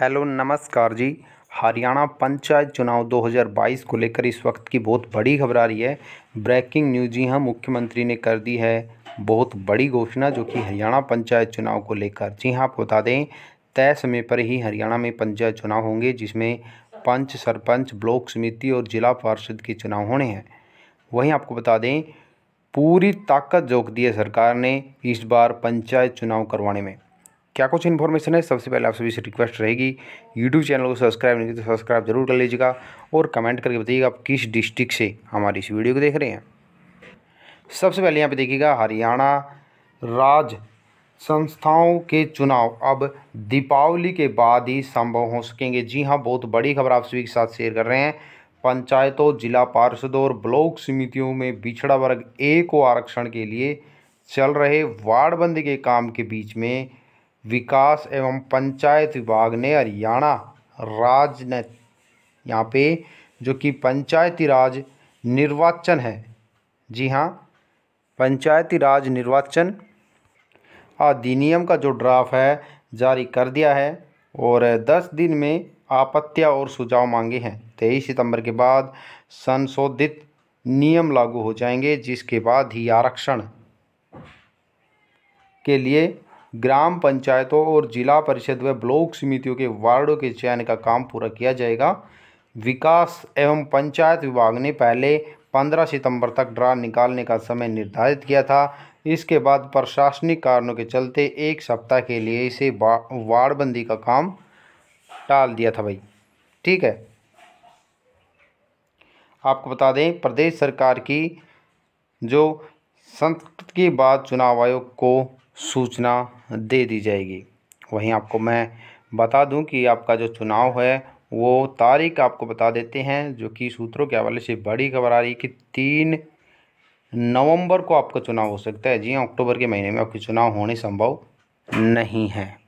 hello नमस्कार जी हरियाणा पंचायत चुनाव 2022 को लेकर इस वक्त की बहुत बड़ी खबर आ रही है ब्रेकिंग न्यूज जी हाँ मुख्यमंत्री ने कर दी है बहुत बड़ी घोषणा जो कि हरियाणा पंचायत चुनाव को लेकर जी हाँ आपको बता दें तय समय पर ही हरियाणा में पंचायत चुनाव होंगे जिसमें पंच सरपंच ब्लॉक समिति और जिला पार्षद के चुनाव होने हैं वहीं आपको बता दें पूरी ताकत झोंक दी है सरकार ने इस बार पंचायत चुनाव करवाने में क्या कुछ इन्फॉर्मेशन है सबसे पहले आप सभी से रिक्वेस्ट रहेगी यूट्यूब चैनल को सब्सक्राइब नहीं तो सब्सक्राइब जरूर कर लीजिएगा और कमेंट करके बताइएगा आप किस डिस्ट्रिक्ट से हमारी इस वीडियो को देख रहे हैं सबसे पहले यहाँ पर देखिएगा हरियाणा राज्य संस्थाओं के चुनाव अब दीपावली के बाद ही संभव हो सकेंगे जी हाँ बहुत बड़ी खबर आप सभी के साथ शेयर कर रहे हैं पंचायतों जिला पार्षदों और ब्लॉक समितियों में पिछड़ा वर्ग ए को आरक्षण के लिए चल रहे वार्डबंदी के काम के बीच में विकास एवं पंचायत विभाग ने हरियाणा राज ने यहाँ पे जो कि पंचायती राज निर्वाचन है जी हाँ पंचायती राज निर्वाचन अधिनियम का जो ड्राफ्ट है जारी कर दिया है और दस दिन में आपत्तियां और सुझाव मांगे हैं तेईस सितंबर के बाद संशोधित नियम लागू हो जाएंगे जिसके बाद ही आरक्षण के लिए ग्राम पंचायतों और जिला परिषद व ब्लॉक समितियों के वार्डों के चयन का काम पूरा किया जाएगा विकास एवं पंचायत विभाग ने पहले 15 सितंबर तक ड्रा निकालने का समय निर्धारित किया था इसके बाद प्रशासनिक कारणों के चलते एक सप्ताह के लिए इसे वार्डबंदी का काम टाल दिया था भाई ठीक है आपको बता दें प्रदेश सरकार की जो संस्कृत के बाद चुनाव आयोग को सूचना दे दी जाएगी वहीं आपको मैं बता दूं कि आपका जो चुनाव है वो तारीख आपको बता देते हैं जो कि सूत्रों के हवाले से बड़ी खबर आ रही है कि तीन नवंबर को आपका चुनाव हो सकता है जी हाँ अक्टूबर के महीने में आपके चुनाव होने संभव नहीं है